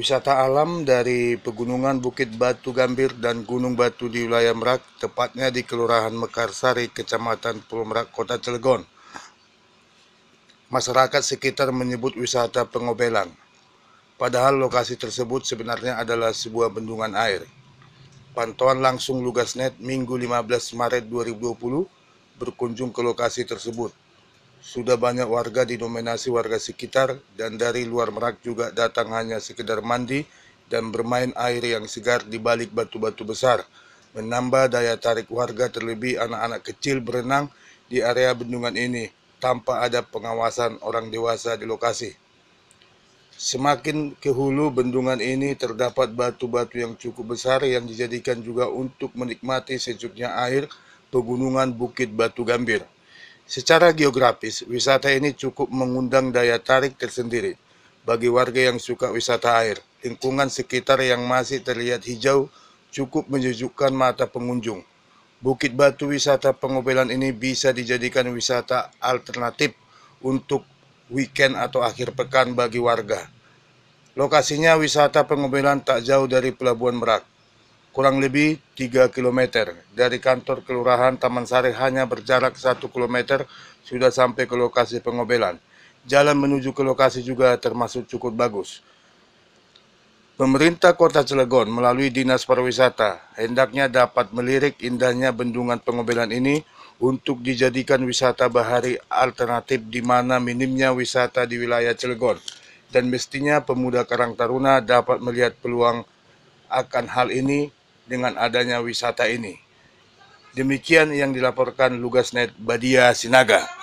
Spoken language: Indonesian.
Wisata alam dari pegunungan Bukit Batu Gambir dan Gunung Batu di wilayah Merak, tepatnya di Kelurahan Mekarsari, Kecamatan Pulau Merak, Kota Cilegon. Masyarakat sekitar menyebut wisata pengobelan. Padahal lokasi tersebut sebenarnya adalah sebuah bendungan air. Pantauan langsung Lugasnet Minggu 15 Maret 2020 berkunjung ke lokasi tersebut. Sudah banyak warga didominasi warga sekitar dan dari luar Merak juga datang hanya sekedar mandi dan bermain air yang segar di balik batu-batu besar. Menambah daya tarik warga terlebih anak-anak kecil berenang di area bendungan ini tanpa ada pengawasan orang dewasa di lokasi. Semakin ke hulu bendungan ini terdapat batu-batu yang cukup besar yang dijadikan juga untuk menikmati sejuknya air pegunungan Bukit Batu Gambir. Secara geografis, wisata ini cukup mengundang daya tarik tersendiri bagi warga yang suka wisata air. Lingkungan sekitar yang masih terlihat hijau cukup menyejukkan mata pengunjung. Bukit Batu Wisata Pengobelan ini bisa dijadikan wisata alternatif untuk weekend atau akhir pekan bagi warga. Lokasinya wisata pengembilan tak jauh dari Pelabuhan Merak. Kurang lebih 3 km. Dari kantor Kelurahan Taman Sari hanya berjarak 1 km sudah sampai ke lokasi pengobelan. Jalan menuju ke lokasi juga termasuk cukup bagus. Pemerintah Kota Cilegon melalui Dinas Pariwisata hendaknya dapat melirik indahnya bendungan pengobelan ini untuk dijadikan wisata bahari alternatif di mana minimnya wisata di wilayah Cilegon dan mestinya pemuda Karang Taruna dapat melihat peluang akan hal ini dengan adanya wisata ini. Demikian yang dilaporkan Lugasnet Badia Sinaga.